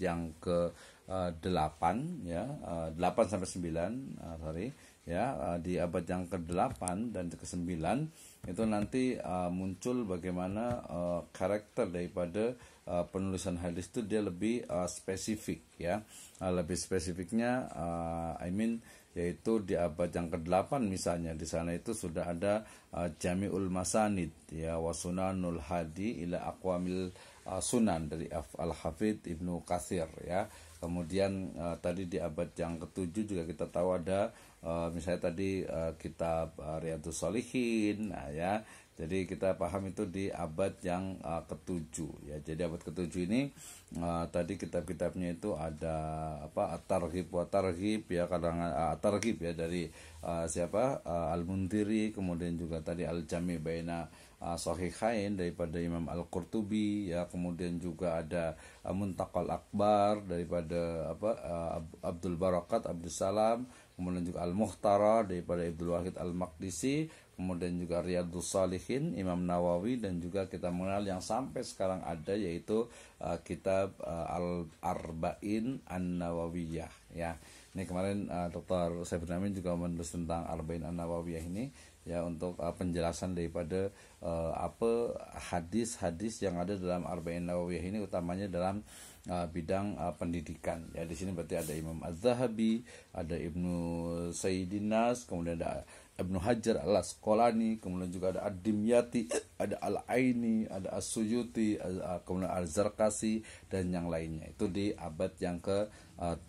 yang ke eh, delapan ya eh, delapan sampai sembilan eh, sorry ya di abad yang ke delapan dan ke sembilan itu nanti muncul bagaimana karakter daripada penulisan hadis itu dia lebih spesifik ya lebih spesifiknya uh, I mean yaitu di abad yang ke-8 misalnya di sana itu sudah ada uh, Jami'ul Masanid ya wasunanul hadi ila aqwamil Uh, Sunan dari Al Hafidh Ibnu Katsir ya. Kemudian uh, tadi di abad yang ketujuh juga kita tahu ada uh, misalnya tadi uh, kitab uh, Riyadus Salihin nah ya jadi kita paham itu di abad yang uh, ketujuh ya. Jadi abad ketujuh ini uh, tadi kitab-kitabnya itu ada apa At-Targhib wa Targhib ya kadang uh, eh, Targhib ya dari uh, siapa uh, Al-Mundiri kemudian juga tadi Al-Jami baina uh, Sahihain daripada Imam Al-Qurtubi ya kemudian juga ada uh, Muntakal Akbar daripada apa uh, Abdul Barakat Abdul Salam kemudian juga Al-Muhtara daripada Abdul Wahid Al-Maqdisi kemudian juga Riyadus Salihin Imam Nawawi dan juga kita mengenal yang sampai sekarang ada yaitu uh, kitab uh, Al Arba'in An Nawawiyah ya ini kemarin uh, Dr. Saiful Amin juga menulis tentang Arba'in An Nawawiyah ini ya untuk uh, penjelasan daripada uh, apa hadis-hadis yang ada dalam Arba'in Nawawiyah ini utamanya dalam uh, bidang uh, pendidikan. Ya di sini berarti ada Imam Az-Zahabi, ada Ibnu Sayyidinas, kemudian ada Ibnu Hajar al Asqalani kemudian juga ada Ad-Dimyati ada Al Aini ada As-Suyuti kemudian Al Zarkasi dan yang lainnya itu di abad yang ke 7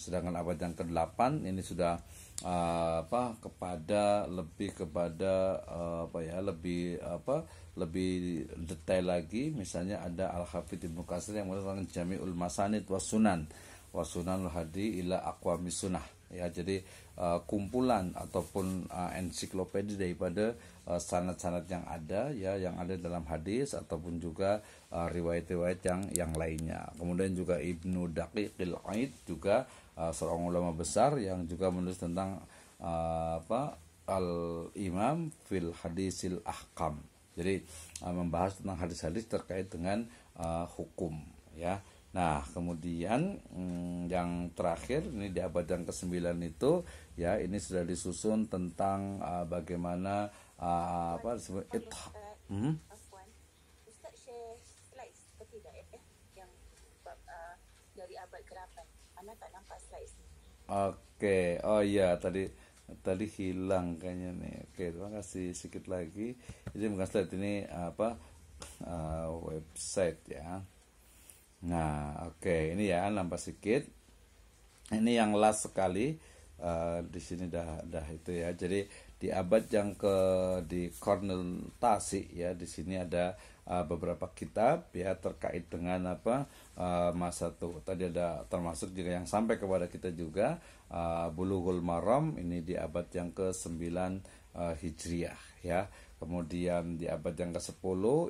sedangkan abad yang ke 8 ini sudah uh, apa kepada lebih kepada uh, apa ya lebih apa lebih detail lagi misalnya ada Al Hafidh Ibnu Katsir yang menulis tentang Jami'ul Masanid was Sunan was Sunanul Hadi ila Aqwamis Sunnah ya jadi uh, kumpulan ataupun uh, eh, ensiklopedia daripada uh, eh, sanat sanad yang ada ya yang ada dalam hadis ataupun juga riwayat riwayat-riwayat yang yang lainnya kemudian juga Ibnu Daqiqil Aid juga uh, seorang ulama besar yang juga menulis tentang uh, apa al imam fil hadisil ahkam jadi uh, membahas tentang hadis-hadis terkait dengan uh, hukum ya Nah, kemudian mm, yang terakhir ini di abad yang ke-9 itu ya ini sudah disusun tentang uh, bagaimana uh, apa disebut it, eh, eh, hmm? Eh, ah, Oke, okay. oh iya tadi tadi hilang kayaknya nih. Oke, okay, terima kasih sedikit lagi. Jadi bukan slide ini apa uh, website ya. Nah, oke, okay. ini ya nambah sedikit. Ini yang last sekali uh, di sini dah dah itu ya. Jadi di abad yang ke di kornel Tasi ya, di sini ada uh, beberapa kitab ya terkait dengan apa uh, masa tuh tadi ada termasuk juga yang sampai kepada kita juga uh, Bulughul Maram ini di abad yang ke-9 uh, Hijriah ya. Kemudian di abad yang ke-10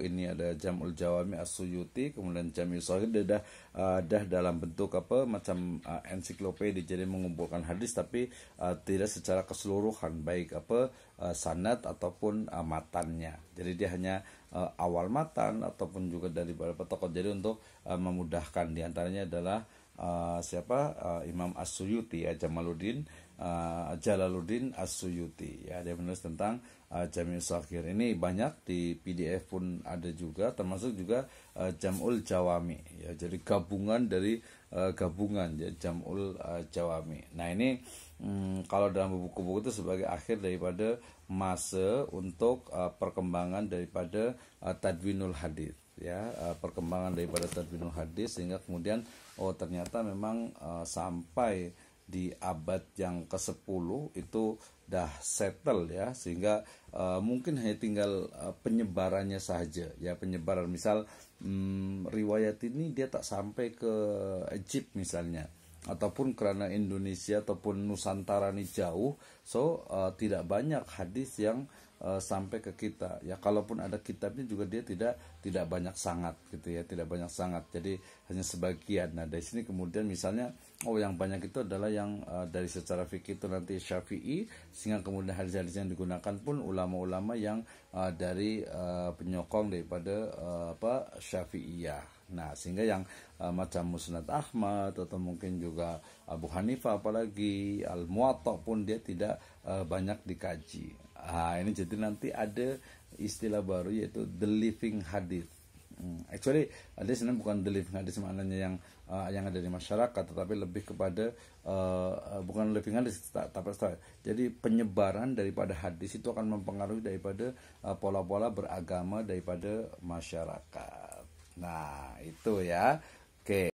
ini ada Jamul Jawami as kemudian Jami Sahih dah uh, dah dalam bentuk apa macam uh, ensiklopedia jadi mengumpulkan hadis tapi uh, tidak secara keseluruhan baik apa uh, sanad ataupun uh, matannya. Jadi dia hanya uh, awal mat kehormatan ataupun juga dari beberapa tokoh jadi untuk uh, memudahkan diantaranya adalah uh, siapa uh, Imam As-Suyuti ya Jamaluddin uh, Jalaluddin as ya dia menulis tentang uh, Jamil Sakhir ini banyak di PDF pun ada juga termasuk juga uh, Jamul Jawami ya jadi gabungan dari uh, gabungan ya Jamul uh, Jawami nah ini um, kalau dalam buku-buku itu sebagai akhir daripada masa untuk uh, perkembangan daripada uh, Tadwinul Hadis ya uh, perkembangan daripada Tadwinul Hadis sehingga kemudian oh ternyata memang uh, sampai di abad yang ke-10 itu dah settle ya sehingga uh, mungkin hanya tinggal uh, penyebarannya saja ya penyebaran misal hmm, riwayat ini dia tak sampai ke Egypt misalnya ataupun karena Indonesia ataupun Nusantara ini jauh so uh, tidak banyak hadis yang uh, sampai ke kita ya kalaupun ada kitabnya juga dia tidak tidak banyak sangat gitu ya tidak banyak sangat jadi hanya sebagian nah dari sini kemudian misalnya Oh yang banyak itu adalah yang uh, dari secara fikih itu nanti syafi'i sehingga kemudian hadis-hadis yang digunakan pun ulama-ulama yang uh, dari uh, penyokong daripada uh, apa syafi'iyah. Nah sehingga yang uh, macam Musnad Ahmad atau mungkin juga Abu Hanifah apalagi Al Muwatta pun dia tidak uh, banyak dikaji. Nah, ini jadi nanti ada istilah baru yaitu the living hadith Hmm. Actually ada sebenarnya bukan deliving hadis maknanya yang uh, yang ada di masyarakat, tetapi lebih kepada uh, uh bukan living hadis, tapi jadi penyebaran daripada hadis itu akan mempengaruhi daripada uh, pola-pola uh, beragama daripada masyarakat. Nah itu ya, oke. Okay.